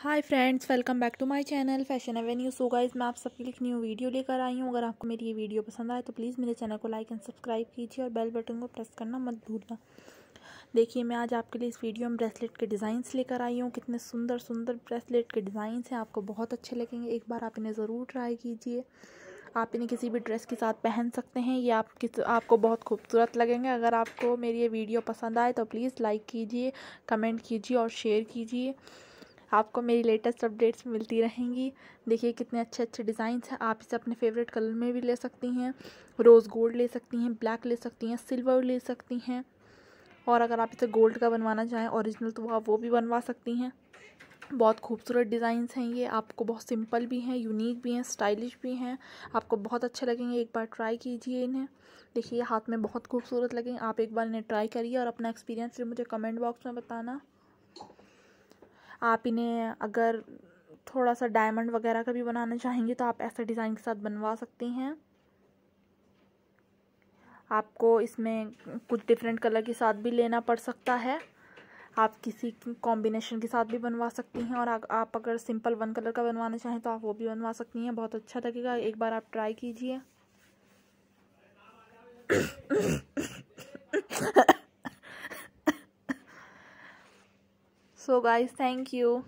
hi friends welcome back to my channel Fashion Avenue so guys मैं आप सबके लिए एक न्यू वीडियो लेकर आई हूँ अगर आपको मेरी ये वीडियो पसंद आए तो प्लीज़ मेरे चैनल को लाइक एंड सब्सक्राइब कीजिए और बेल बटन को प्रेस करना मत भूलना देखिए मैं आज आपके लिए इस वीडियो में ब्रेसलेट के डिज़ाइंस लेकर आई हूँ कितने सुंदर सुंदर ब्रेसलेट के डिज़ाइंस हैं आपको बहुत अच्छे लगेंगे एक बार आप इन्हें ज़रूर ट्राई कीजिए आप इन्हें किसी भी ड्रेस के साथ पहन सकते हैं ये आप किस आपको बहुत खूबसूरत लगेंगे अगर आपको मेरी ये वीडियो पसंद आए तो प्लीज़ लाइक कीजिए कमेंट कीजिए और शेयर कीजिए आपको मेरी लेटेस्ट अपडेट्स मिलती रहेंगी देखिए कितने अच्छे अच्छे डिज़ाइंस हैं आप इसे अपने फेवरेट कलर में भी ले सकती हैं रोज़ गोल्ड ले सकती हैं ब्लैक ले सकती हैं सिल्वर ले सकती हैं और अगर आप इसे गोल्ड का बनवाना चाहें ओरिजिनल तो आप वो भी बनवा सकती हैं बहुत खूबसूरत डिज़ाइंस हैं ये आपको बहुत सिंपल भी हैं यूनिक भी हैं स्टाइलिश भी हैं आपको बहुत अच्छे लगेंगे एक बार ट्राई कीजिए इन्हें देखिए हाथ में बहुत खूबसूरत लगेंगे आप एक बार इन्हें ट्राई करिए और अपना एक्सपीरियंस मुझे कमेंट बॉक्स में बताना आप इन्हें अगर थोड़ा सा डायमंड वगैरह का भी बनाना चाहेंगे तो आप ऐसे डिज़ाइन के साथ बनवा सकती हैं आपको इसमें कुछ डिफरेंट कलर के साथ भी लेना पड़ सकता है आप किसी कॉम्बिनेशन के साथ भी बनवा सकती हैं और आप अगर सिंपल वन कलर का बनवाना चाहें तो आप वो भी बनवा सकती हैं बहुत अच्छा लगेगा एक बार आप ट्राई कीजिए so guys thank you